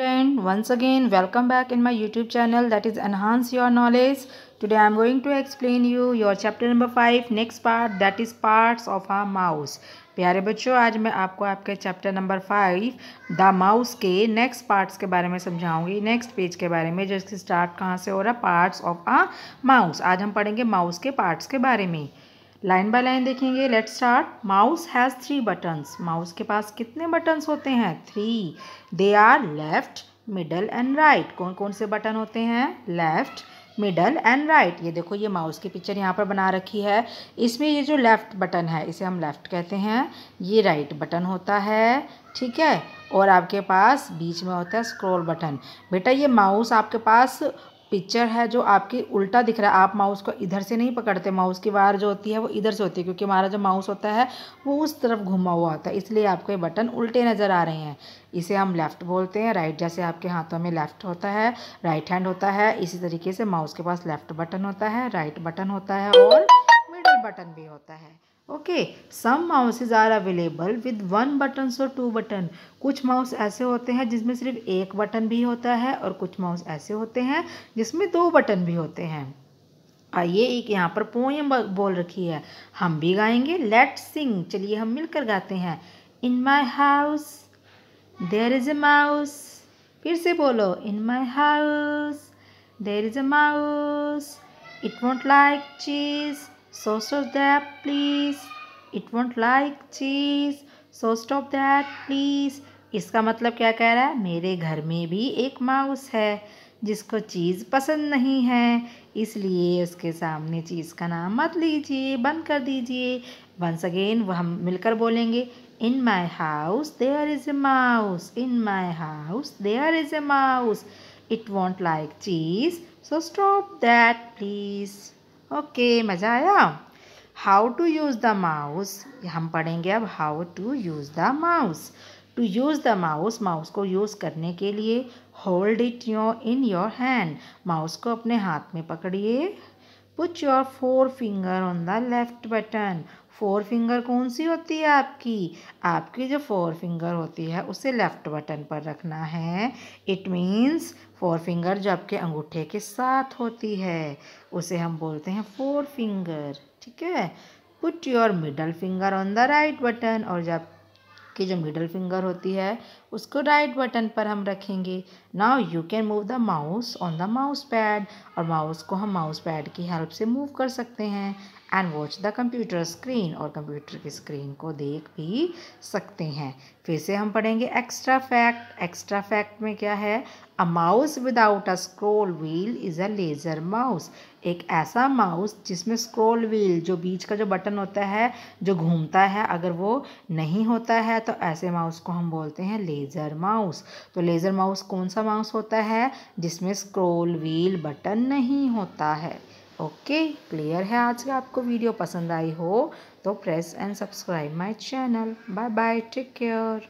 Friend once again welcome back in my YouTube channel that is enhance your knowledge today I am going to explain you your chapter number five next part that is parts of a mouse प्यारे बच्चों आज मैं आपको आपके chapter number five the mouse के next parts के बारे में समझाऊंगी नेक्स्ट पेज के बारे में जैसे स्टार्ट कहाँ से हो रहा है पार्ट्स ऑफ आ माउस आज हम पढ़ेंगे माउस के पार्ट्स के बारे में लाइन बाय लाइन देखेंगे let start mouse has three buttons mouse के पास कितने बटन्स होते हैं three they are left middle and right कौन कौन से बटन होते हैं लेफ्ट मिडल एंड राइट ये देखो ये माउस की पिक्चर यहाँ पर बना रखी है इसमें ये जो लेफ़्ट बटन है इसे हम लेफ़्ट कहते हैं ये राइट right बटन होता है ठीक है और आपके पास बीच में होता है स्क्रॉल बटन बेटा ये माउस आपके पास पिक्चर है जो आपकी उल्टा दिख रहा है आप माउस को इधर से नहीं पकड़ते माउस की वायर जो होती है वो इधर से होती है क्योंकि हमारा जो माउस होता है वो उस तरफ घुमा हुआ होता है इसलिए आपको ये बटन उल्टे नज़र आ रहे हैं इसे हम लेफ़्ट बोलते हैं राइट जैसे आपके हाथों में लेफ़्ट होता है राइट हैंड होता है इसी तरीके से माउस के पास लेफ़्ट बटन होता है राइट बटन होता है और मिडल बटन भी होता है okay some mouses are available with one button और टू बटन कुछ माउस ऐसे होते हैं जिसमें सिर्फ एक बटन भी होता है और कुछ माउस ऐसे होते हैं जिसमें दो बटन भी होते हैं आइए एक यहाँ पर पोएम बोल रखी है हम भी गाएंगे लेट सिंग चलिए हम मिलकर गाते हैं in my house there is a mouse फिर से बोलो in my house there is a mouse it won't like cheese So stop that please. It won't like cheese. So stop that please. इसका मतलब क्या कह रहा है मेरे घर में भी एक माउस है जिसको चीज़ पसंद नहीं है इसलिए उसके सामने चीज़ का नाम मत लीजिए बंद कर दीजिए वंस अगेन वह हम मिलकर बोलेंगे in my house there is a mouse in my house there is a mouse it won't like cheese so stop that please okay मज़ा आया how to use the mouse हम पढ़ेंगे अब how to use the mouse to use the mouse mouse को use करने के लिए hold it your in your hand mouse को अपने हाथ में पकड़िए put your four finger on the left button four finger कौन सी होती है आपकी आपकी जो फोर फिंगर होती है उसे लेफ़्ट बटन पर रखना है इट मीन्स फोर फिंगर जो आपके अंगूठे के साथ होती है उसे हम बोलते हैं फोर फिंगर ठीक है put your middle finger on the right button और जब आपकी जो मिडल फिंगर होती है उसको राइट बटन पर हम रखेंगे now you can move the mouse on the mouse pad और माउस को हम माउस पैड की हेल्प से मूव कर सकते हैं and watch the computer screen और कंप्यूटर की स्क्रीन को देख भी सकते हैं फिर से हम पढ़ेंगे एक्स्ट्रा फैक्ट एक्स्ट्रा फैक्ट में क्या है a mouse without a scroll wheel is a laser mouse एक ऐसा माउस जिसमें स्क्रोल व्हील जो बीच का जो बटन होता है जो घूमता है अगर वो नहीं होता है तो ऐसे माउस को हम बोलते हैं लेज़र माउस तो लेज़र माउस कौन सा माउस होता है जिसमें स्क्रोल व्हील बटन नहीं होता है ओके क्लियर है आज का आपको वीडियो पसंद आई हो तो press and subscribe my channel bye bye take care